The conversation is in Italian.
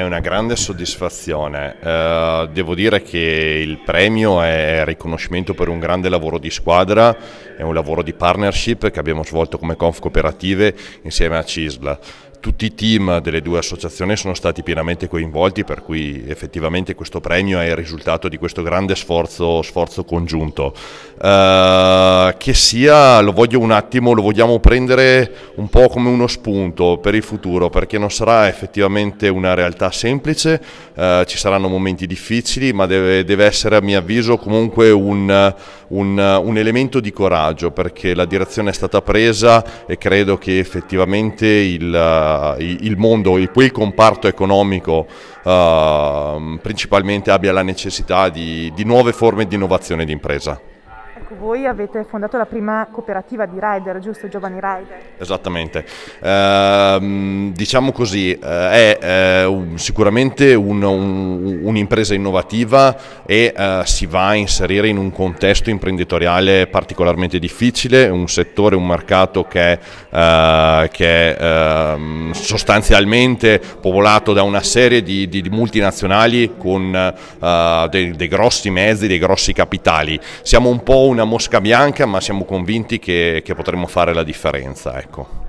È una grande soddisfazione, eh, devo dire che il premio è riconoscimento per un grande lavoro di squadra, è un lavoro di partnership che abbiamo svolto come Conf Cooperative insieme a CISLA. Tutti i team delle due associazioni sono stati pienamente coinvolti, per cui effettivamente questo premio è il risultato di questo grande sforzo, sforzo congiunto. Eh, che sia, lo voglio un attimo, lo vogliamo prendere un po' come uno spunto per il futuro, perché non sarà effettivamente una realtà semplice, eh, ci saranno momenti difficili, ma deve, deve essere a mio avviso comunque un, un, un elemento di coraggio, perché la direzione è stata presa e credo che effettivamente il eh, il mondo e quel comparto economico uh, principalmente abbia la necessità di, di nuove forme di innovazione di impresa. Ecco, voi avete fondato la prima cooperativa di rider, giusto? Giovani Rider. Esattamente. Eh, diciamo così, eh, è eh, sicuramente un'impresa un, un innovativa e eh, si va a inserire in un contesto imprenditoriale particolarmente difficile, un settore, un mercato che, eh, che è ehm, sostanzialmente popolato da una serie di, di, di multinazionali con eh, dei, dei grossi mezzi, dei grossi capitali. Siamo un po' una una mosca bianca, ma siamo convinti che, che potremo fare la differenza. Ecco.